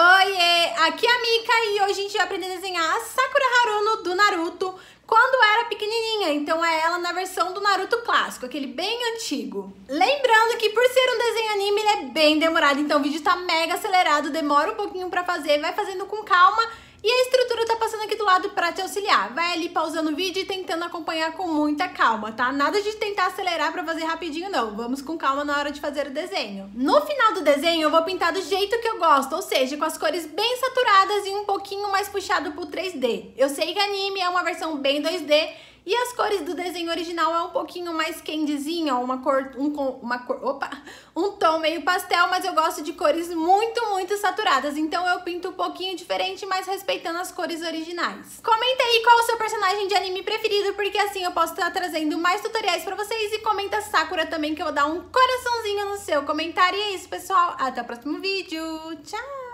Oiê, aqui é a Mika e hoje a gente vai aprender a desenhar a Sakura Haruno do Naruto quando era pequenininha, então é ela na versão do Naruto clássico, aquele bem antigo. Lembrando que por ser um desenho anime, ele é bem demorado, então o vídeo tá mega acelerado, demora um pouquinho pra fazer, vai fazendo com calma passando aqui do lado para te auxiliar. Vai ali pausando o vídeo e tentando acompanhar com muita calma, tá? Nada de tentar acelerar para fazer rapidinho, não. Vamos com calma na hora de fazer o desenho. No final do desenho, eu vou pintar do jeito que eu gosto, ou seja, com as cores bem saturadas e um pouquinho mais puxado pro 3D. Eu sei que anime é uma versão bem 2D, e as cores do desenho original é um pouquinho mais candyzinha, uma cor, um, uma cor, opa, um tom meio pastel, mas eu gosto de cores muito, muito saturadas. Então eu pinto um pouquinho diferente, mas respeitando as cores originais. Comenta aí qual o seu personagem de anime preferido, porque assim eu posso estar trazendo mais tutoriais pra vocês. E comenta Sakura também, que eu vou dar um coraçãozinho no seu comentário. E é isso, pessoal. Até o próximo vídeo. Tchau!